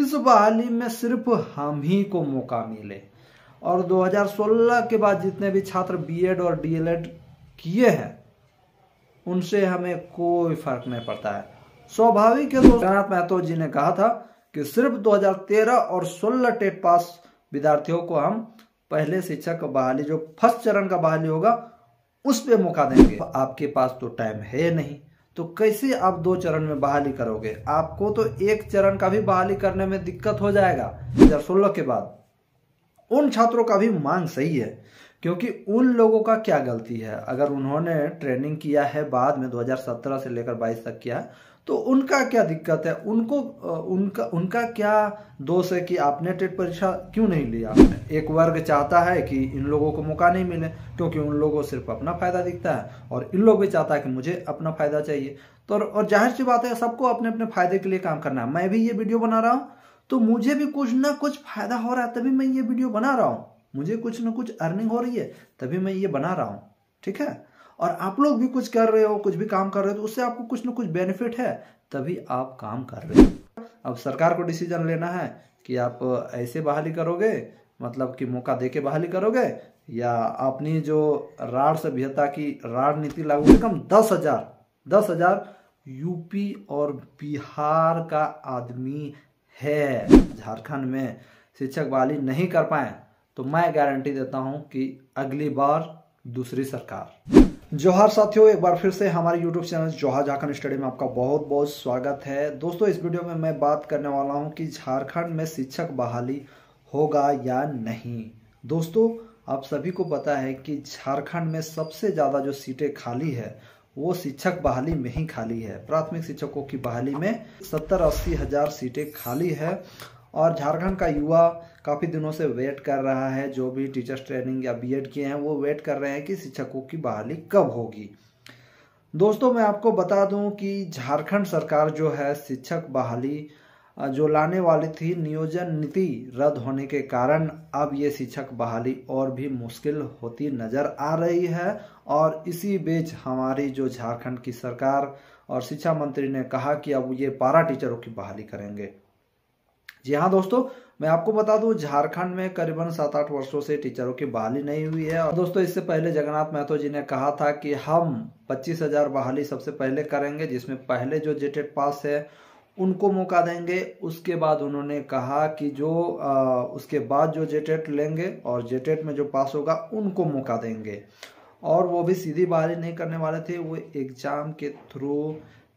इस बहाली में सिर्फ हम ही को मौका मिले और 2016 के बाद जितने भी छात्र बीएड और डीएलएड किए हैं उनसे हमें कोई फर्क नहीं पड़ता है स्वाभाविक है दोस्त महतो जी ने कहा था कि सिर्फ 2013 और 16 टेट पास विद्यार्थियों को हम पहले शिक्षक बहाली जो फर्स्ट चरण का बहाली होगा उस पर मौका देंगे आपके पास तो टाइम है नहीं तो कैसे आप दो चरण में बहाली करोगे आपको तो एक चरण का भी बहाली करने में दिक्कत हो जाएगा दो के बाद उन छात्रों का भी मांग सही है क्योंकि उन लोगों का क्या गलती है अगर उन्होंने ट्रेनिंग किया है बाद में 2017 से लेकर 22 तक किया है तो उनका क्या दिक्कत है उनको उनका उनका क्या दोष है कि आपने टेट परीक्षा क्यों नहीं लिया एक वर्ग चाहता है कि इन लोगों को मौका नहीं मिले क्योंकि उन लोगों को सिर्फ अपना फायदा दिखता है और इन लोग भी चाहता है कि मुझे अपना फायदा चाहिए तो और जाहिर सी बात है सबको अपने अपने फायदे के लिए काम करना है मैं भी ये वीडियो बना रहा हूँ तो मुझे भी कुछ ना कुछ फायदा हो रहा है तभी मैं ये वीडियो बना रहा हूँ मुझे कुछ ना कुछ अर्निंग हो रही है तभी मैं ये बना रहा हूँ ठीक है और आप लोग भी कुछ कर रहे हो कुछ भी काम कर रहे हो तो उससे आपको कुछ ना कुछ बेनिफिट है तभी आप काम कर रहे हो अब सरकार को डिसीजन लेना है कि आप ऐसे बहाली करोगे मतलब कि मौका दे के बहाली करोगे या अपनी जो राड सभ्यता की राड नीति लागू कम दस हजार दस हजार यूपी और बिहार का आदमी है झारखंड में शिक्षक बहाली नहीं कर पाए तो मैं गारंटी देता हूं कि अगली बार दूसरी सरकार जोहार साथियों एक बार फिर से हमारे YouTube चैनल जोहार झारखंड स्टडी में आपका बहुत बहुत स्वागत है दोस्तों इस वीडियो में मैं बात करने वाला हूं कि झारखंड में शिक्षक बहाली होगा या नहीं दोस्तों आप सभी को पता है कि झारखंड में सबसे ज़्यादा जो सीटें खाली है वो शिक्षक बहाली में ही खाली है प्राथमिक शिक्षकों की बहाली में सत्तर अस्सी हज़ार सीटें खाली है और झारखंड का युवा काफ़ी दिनों से वेट कर रहा है जो भी टीचर्स ट्रेनिंग या बीएड किए हैं वो वेट कर रहे हैं कि शिक्षकों की बहाली कब होगी दोस्तों मैं आपको बता दूं कि झारखंड सरकार जो है शिक्षक बहाली जो लाने वाली थी नियोजन नीति रद्द होने के कारण अब ये शिक्षक बहाली और भी मुश्किल होती नज़र आ रही है और इसी बीच हमारी जो झारखंड की सरकार और शिक्षा मंत्री ने कहा कि अब ये पारा टीचरों की बहाली करेंगे जी हाँ दोस्तों मैं आपको बता दूं झारखंड में करीबन सात आठ वर्षों से टीचरों की बहाली नहीं हुई है और दोस्तों इससे पहले जगन्नाथ महतो जी ने कहा था कि हम पच्चीस हजार बहाली सबसे पहले करेंगे जिसमें पहले जो जेटेड पास है उनको मौका देंगे उसके बाद उन्होंने कहा कि जो आ, उसके बाद जो जेटेड लेंगे और जेटेड में जो पास होगा उनको मौका देंगे और वो भी सीधी बहाली नहीं करने वाले थे वो एग्ज़ाम के थ्रू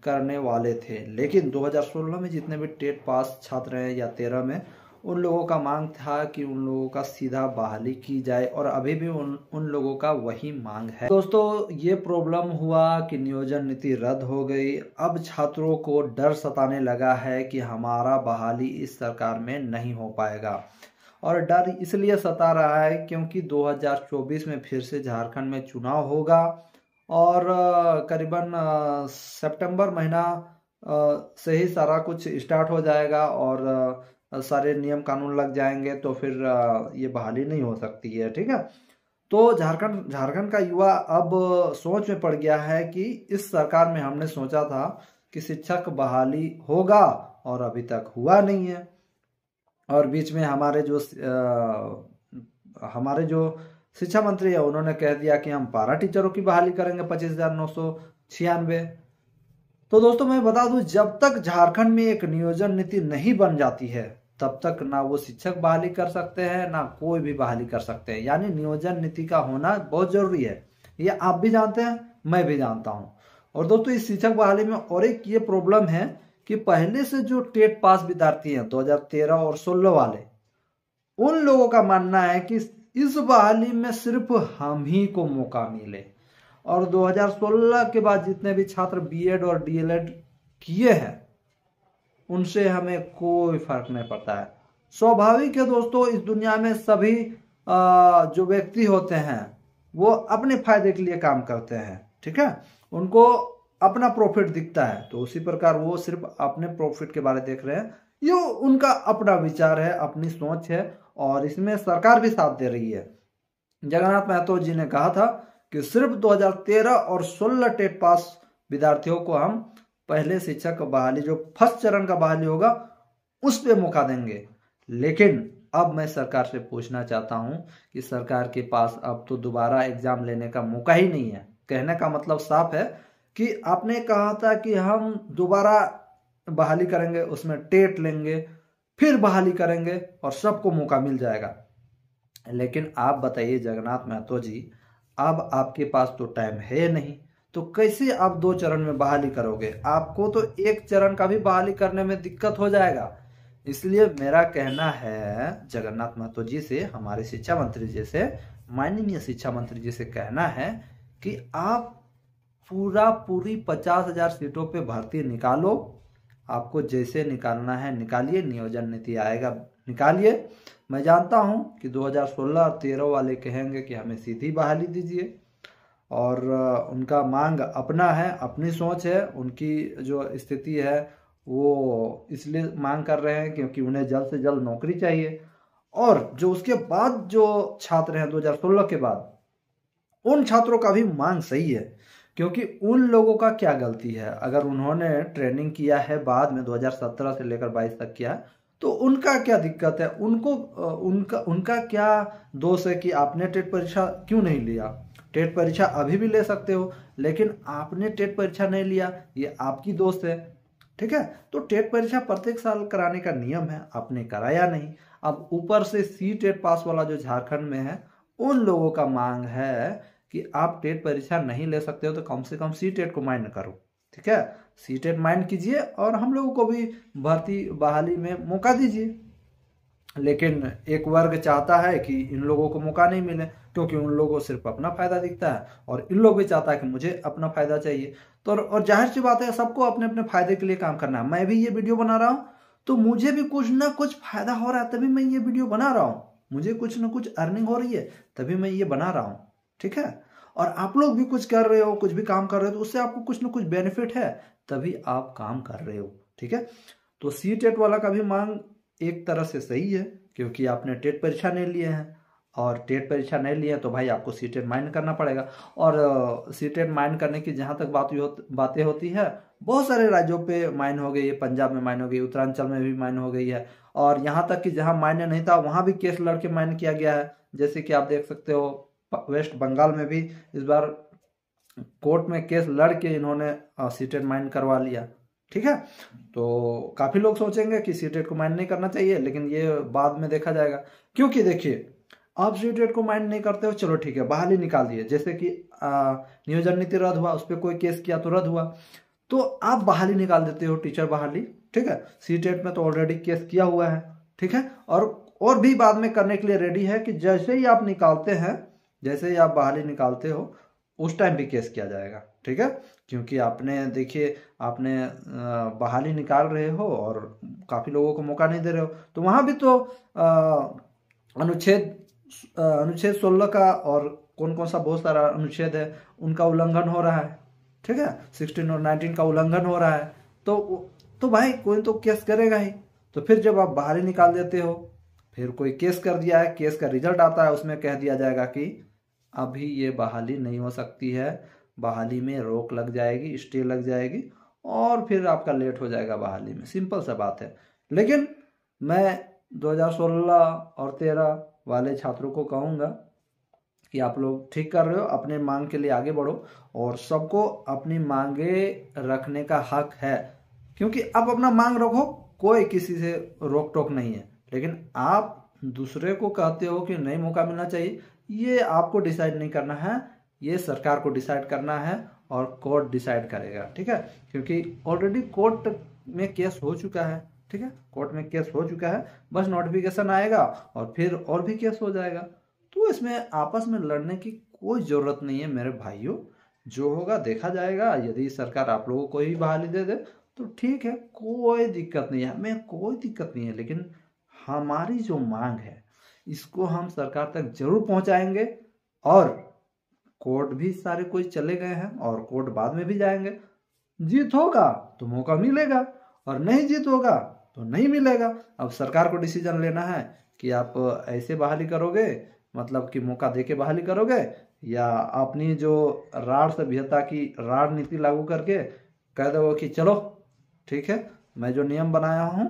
करने वाले थे लेकिन 2016 में जितने भी टेट पास छात्र हैं या तेरह में उन लोगों का मांग था कि उन लोगों का सीधा बहाली की जाए और अभी भी उन उन लोगों का वही मांग है दोस्तों ये प्रॉब्लम हुआ कि नियोजन नीति रद्द हो गई अब छात्रों को डर सताने लगा है कि हमारा बहाली इस सरकार में नहीं हो पाएगा और डर इसलिए सता रहा है क्योंकि 2024 में फिर से झारखंड में चुनाव होगा और करीबन सितंबर महीना से ही सारा कुछ स्टार्ट हो जाएगा और सारे नियम कानून लग जाएंगे तो फिर ये बहाली नहीं हो सकती है ठीक है तो झारखंड झारखंड का युवा अब सोच में पड़ गया है कि इस सरकार में हमने सोचा था कि शिक्षक बहाली होगा और अभी तक हुआ नहीं है और बीच में हमारे जो आ, हमारे जो शिक्षा मंत्री है उन्होंने कह दिया कि हम पारा टीचरों की बहाली करेंगे पच्चीस हजार नौ सौ छियानवे तो दोस्तों मैं बता दूं जब तक झारखंड में एक नियोजन नीति नहीं बन जाती है तब तक ना वो शिक्षक बहाली कर सकते हैं ना कोई भी बहाली कर सकते हैं यानी नियोजन नीति का होना बहुत जरूरी है ये आप भी जानते हैं मैं भी जानता हूँ और दोस्तों इस शिक्षक बहाली में और एक ये प्रॉब्लम है कि पहले से जो टेट पास विद्यार्थी हैं 2013 और 16 वाले उन लोगों का मानना है कि इस बहाली में सिर्फ हम ही को मौका मिले और 2016 के बाद जितने भी छात्र बीएड और डीएलएड किए हैं उनसे हमें कोई फर्क नहीं पड़ता है स्वाभाविक है दोस्तों इस दुनिया में सभी जो व्यक्ति होते हैं वो अपने फायदे के लिए काम करते हैं ठीक है उनको अपना प्रॉफिट दिखता है तो उसी प्रकार वो सिर्फ अपने प्रॉफिट के बारे देख रहे हैं ये उनका अपना विचार है अपनी सोच है और इसमें सरकार भी साथ दे रही है जगन्नाथ महतो जी ने कहा था कि सिर्फ 2013 और 16 टेट पास विद्यार्थियों को हम पहले शिक्षक बहाली जो फर्स्ट चरण का बहाली होगा उस पर मौका देंगे लेकिन अब मैं सरकार से पूछना चाहता हूं कि सरकार के पास अब तो दोबारा एग्जाम लेने का मौका ही नहीं है कहने का मतलब साफ है कि आपने कहा था कि हम दोबारा तो बहाली करेंगे उसमें टेट लेंगे फिर बहाली करेंगे और सबको मौका मिल जाएगा लेकिन आप बताइए जगन्नाथ महतो जी अब आपके पास तो टाइम है नहीं तो कैसे आप दो चरण में बहाली करोगे आपको तो एक चरण का भी बहाली करने में दिक्कत हो जाएगा इसलिए मेरा कहना है जगन्नाथ महतो जी से हमारे शिक्षा मंत्री जी से माननीय शिक्षा मंत्री जी से कहना है कि आप पूरा पूरी पचास हजार सीटों पे भर्ती निकालो आपको जैसे निकालना है निकालिए नियोजन नीति आएगा निकालिए मैं जानता हूं कि 2016 और 13 वाले कहेंगे कि हमें सीधी बहाली दीजिए और उनका मांग अपना है अपनी सोच है उनकी जो स्थिति है वो इसलिए मांग कर रहे हैं क्योंकि उन्हें जल्द से जल्द नौकरी चाहिए और जो उसके बाद जो छात्र हैं 2016 के बाद उन छात्रों का भी मांग सही है क्योंकि उन लोगों का क्या गलती है अगर उन्होंने ट्रेनिंग किया है बाद में 2017 से लेकर 22 तक किया तो उनका क्या दिक्कत है उनको उनका उनका क्या दोष है कि आपने टेट परीक्षा क्यों नहीं लिया टेट परीक्षा अभी भी ले सकते हो लेकिन आपने टेट परीक्षा नहीं लिया ये आपकी दोस्त है ठीक है तो टेट परीक्षा प्रत्येक साल कराने का नियम है आपने कराया नहीं अब ऊपर से सी टेट पास वाला जो झारखंड में है उन लोगों का मांग है कि आप टेट परीक्षा नहीं ले सकते हो तो कम से कम सी टेट को माइंड करो ठीक है सी टेट माइंड कीजिए और हम लोगों को भी भर्ती बहाली में मौका दीजिए लेकिन एक वर्ग चाहता है कि इन लोगों को मौका नहीं मिले क्योंकि उन लोगों को सिर्फ अपना फायदा दिखता है और इन लोग भी चाहता है कि मुझे अपना फायदा चाहिए तो और जाहिर सी बात है सबको अपने अपने फायदे के लिए काम करना है मैं भी ये वीडियो बना रहा हूँ तो मुझे भी कुछ ना कुछ फायदा हो रहा है तभी मैं ये वीडियो बना रहा हूँ मुझे कुछ ना कुछ अर्निंग हो रही है तभी मैं ये बना रहा हूँ ठीक है और आप लोग भी कुछ कर रहे हो कुछ भी काम कर रहे हो तो उससे आपको कुछ ना कुछ बेनिफिट है तभी आप काम कर रहे हो ठीक है तो सी टेट वाला का भी मांग एक तरह से सही है क्योंकि आपने टेट परीक्षा नहीं लिए हैं और टेट परीक्षा नहीं लिए तो भाई आपको सी टेट माइंड करना पड़ेगा और सी टेट माइंड करने की जहाँ तक बात हो, बातें होती है बहुत सारे राज्यों पे माइन हो गई है पंजाब में माइन हो गई उत्तरांचल में भी माइन हो गई है और यहाँ तक कि जहाँ माइन नहीं था वहाँ भी केस लड़के माइन किया गया है जैसे कि आप देख सकते हो वेस्ट बंगाल में भी इस बार कोर्ट में केस लड़ के इन्होंने सीटेट माइंड करवा लिया ठीक है तो काफी लोग सोचेंगे कि सीटेट को माइंड नहीं करना चाहिए लेकिन ये बाद में देखा जाएगा क्योंकि देखिए आप सीटेट को माइंड नहीं करते हो चलो ठीक है बहाली निकाल दिए जैसे कि नियोजन नीति रद्द हुआ उस पर कोई केस किया तो रद्द हुआ तो आप बहाली निकाल देते हो टीचर बहाली ठीक है सीटेट में तो ऑलरेडी केस किया हुआ है ठीक है और और भी बाद में करने के लिए रेडी है कि जैसे ही आप निकालते हैं जैसे ही आप बाहरी निकालते हो उस टाइम भी केस किया जाएगा ठीक है क्योंकि आपने देखिए आपने बहाली निकाल रहे हो और काफ़ी लोगों को मौका नहीं दे रहे हो तो वहाँ भी तो अनुच्छेद अनुच्छेद सोलह का और कौन कौन सा बहुत सारा अनुच्छेद है उनका उल्लंघन हो रहा है ठीक है सिक्सटीन और नाइनटीन का उल्लंघन हो रहा है तो तो भाई कोई तो केस करेगा ही तो फिर जब आप बाहरी निकाल देते हो फिर कोई केस कर दिया है केस का रिजल्ट आता है उसमें कह दिया जाएगा कि अभी ये बहाली नहीं हो सकती है बहाली में रोक लग जाएगी स्टे लग जाएगी और फिर आपका लेट हो जाएगा बहाली में सिंपल सा बात है लेकिन मैं 2016 और 13 वाले छात्रों को कहूँगा कि आप लोग ठीक कर रहे हो अपने मांग के लिए आगे बढ़ो और सबको अपनी मांगे रखने का हक है क्योंकि आप अपना मांग रखो कोई किसी से रोक टोक नहीं है लेकिन आप दूसरे को कहते हो कि नहीं मौका मिलना चाहिए ये आपको डिसाइड नहीं करना है ये सरकार को डिसाइड करना है और कोर्ट डिसाइड करेगा ठीक है क्योंकि ऑलरेडी कोर्ट में केस हो चुका है ठीक है कोर्ट में केस हो चुका है बस नोटिफिकेशन आएगा और फिर और भी केस हो जाएगा तो इसमें आपस में लड़ने की कोई ज़रूरत नहीं है मेरे भाइयों जो होगा देखा जाएगा यदि सरकार आप लोगों को ही बहाली दे दे तो ठीक है कोई दिक्कत नहीं है हमें कोई दिक्कत नहीं है लेकिन हमारी जो मांग है इसको हम सरकार तक जरूर पहुंचाएंगे और कोर्ट भी सारे कोई चले गए हैं और कोर्ट बाद में भी जाएंगे जीत होगा तो मौका मिलेगा और नहीं जीत होगा तो नहीं मिलेगा अब सरकार को डिसीजन लेना है कि आप ऐसे बहाली करोगे मतलब कि मौका दे के बहाली करोगे या अपनी जो राड सभ्यता की राड नीति लागू करके कह दोगे कि चलो ठीक है मैं जो नियम बनाया हूँ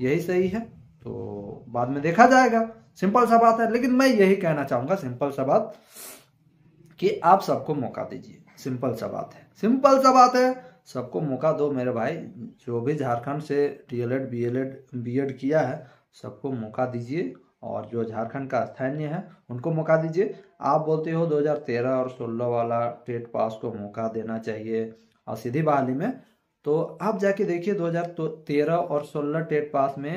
यही सही है तो बाद में देखा जाएगा सिंपल सा बात है लेकिन मैं यही कहना चाहूंगा सिंपल सा बात कि आप सबको मौका दीजिए सिंपल सा बात है सिंपल सा बात है सबको मौका दो मेरे भाई जो भी झारखंड से डीएलएड बीएलएड बीएड किया है सबको मौका दीजिए और जो झारखंड का स्थानीय है उनको मौका दीजिए आप बोलते हो 2013 और 16 वाला टेट पास को मौका देना चाहिए और सीधी बहाली में तो आप जाके देखिए 2013 और 16 टेट पास में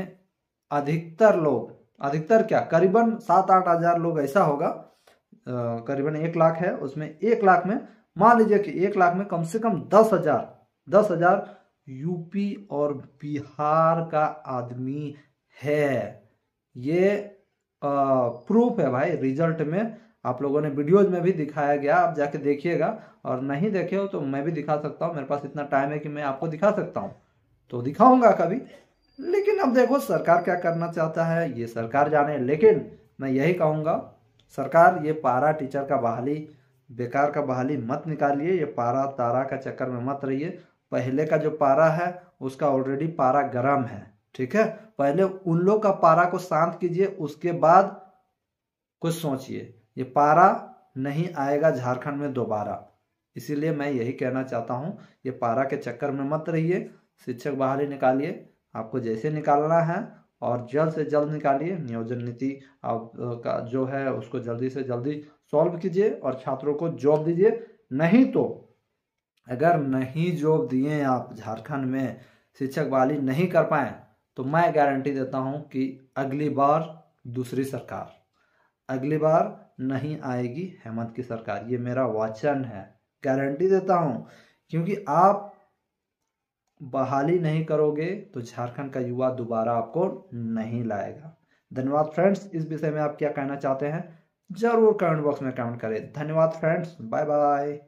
अधिकतर लोग अधिकतर क्या करीबन सात आठ हजार लोग ऐसा होगा करीबन एक लाख है उसमें एक लाख में मान लीजिए कि एक लाख में कम से कम दस हजार दस हजार यूपी और बिहार का आदमी है ये प्रूफ है भाई रिजल्ट में आप लोगों ने वीडियोज में भी दिखाया गया आप जाके देखिएगा और नहीं देखे हो तो मैं भी दिखा सकता हूँ मेरे पास इतना टाइम है कि मैं आपको दिखा सकता हूँ तो दिखाऊंगा कभी लेकिन अब देखो सरकार क्या करना चाहता है ये सरकार जाने लेकिन मैं यही कहूँगा सरकार ये पारा टीचर का बहाली बेकार का बहाली मत निकालिए ये पारा तारा का चक्कर में मत रहिए पहले का जो पारा है उसका ऑलरेडी पारा गर्म है ठीक है पहले उन लोग का पारा को शांत कीजिए उसके बाद कुछ सोचिए ये पारा नहीं आएगा झारखंड में दोबारा इसीलिए मैं यही कहना चाहता हूँ ये पारा के चक्कर में मत रहिए शिक्षक बहाली निकालिए आपको जैसे निकालना है और जल्द से जल्द निकालिए नियोजन नीति आप का जो है उसको जल्दी से जल्दी सॉल्व कीजिए और छात्रों को जॉब दीजिए नहीं तो अगर नहीं जॉब दिए आप झारखंड में शिक्षक बहाली नहीं कर पाए तो मैं गारंटी देता हूं कि अगली बार दूसरी सरकार अगली बार नहीं आएगी हेमंत की सरकार ये मेरा वाचन है गारंटी देता हूं क्योंकि आप बहाली नहीं करोगे तो झारखंड का युवा दोबारा आपको नहीं लाएगा धन्यवाद फ्रेंड्स इस विषय में आप क्या कहना चाहते हैं जरूर कमेंट बॉक्स में कमेंट करें धन्यवाद फ्रेंड्स बाय बाय